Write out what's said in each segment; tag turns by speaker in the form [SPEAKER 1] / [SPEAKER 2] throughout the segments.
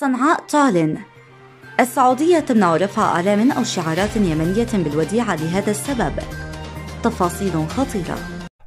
[SPEAKER 1] صنعاء تالين السعودية تمنع رفع أعلام أو شعارات يمنية بالوديعة لهذا السبب تفاصيل خطيرة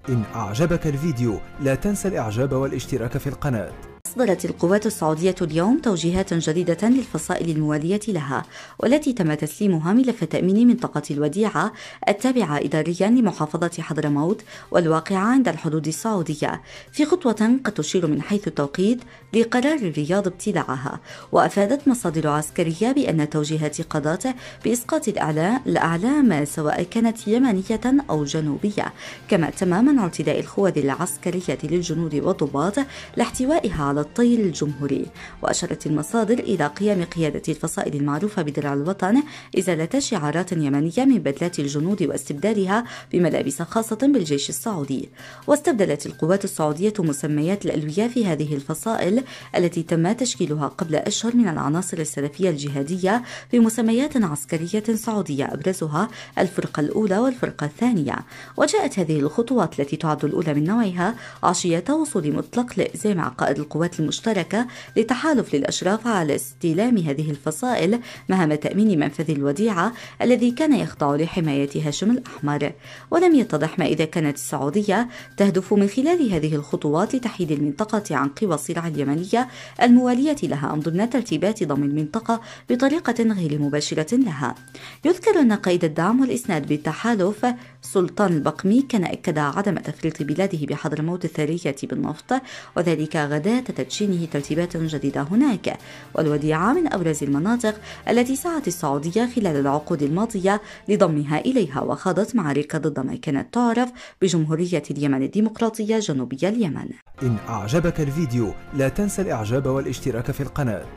[SPEAKER 2] إن أعجبك الفيديو لا تنسى الإعجاب والاشتراك في القناة
[SPEAKER 1] أصدرت القوات السعودية اليوم توجيهات جديدة للفصائل الموالية لها والتي تم تسليمها ملف تأمين منطقة الوديعة التابعة إداريا لمحافظة حضرموت والواقعة عند الحدود السعودية في خطوة قد تشير من حيث التوقيت لقرار الرياض ابتلاعها وأفادت مصادر عسكرية بأن توجيهات قضات بإسقاط الأعلام سواء كانت يمنية أو جنوبية كما تم منع ارتداء الخوذ العسكرية للجنود والضباط لاحتوائها على الطي الجمهوري وأشارت المصادر إلى قيام قيادة الفصائل المعروفة بدرع الوطن إزالة شعارات يمنية من بدلات الجنود واستبدالها بملابس خاصة بالجيش السعودي واستبدلت القوات السعودية مسميات الألوية في هذه الفصائل التي تم تشكيلها قبل أشهر من العناصر السلفية الجهادية بمسميات عسكرية سعودية أبرزها الفرقة الأولى والفرقة الثانية وجاءت هذه الخطوات التي تعد الأولى من نوعها عشية وصول مطلق لإزاء قائد القوات الخدمات المشتركة لتحالف للأشراف على استلام هذه الفصائل مهام تأمين منفذ الوديعة الذي كان يخضع لحماية هاشم الأحمر ولم يتضح ما إذا كانت السعودية تهدف من خلال هذه الخطوات لتحييد المنطقة عن قوى الصراع اليمنية الموالية لها أم ضمن ترتيبات ضم المنطقة بطريقة غير مباشرة لها يذكر أن قيد الدعم والإسناد بالتحالف سلطان البقمي كان أكد عدم تفريط بلاده بحضرموت الثرية بالنفط وذلك غداة تدشينه ترتيبات جديدة هناك والوديعة من أبرز المناطق التي سعت السعودية خلال العقود الماضية لضمها إليها وخاضت معارك ضد ما كانت تعرف بجمهورية اليمن الديمقراطية جنوبية اليمن
[SPEAKER 2] إن أعجبك الفيديو لا تنسى الإعجاب والاشتراك في القناة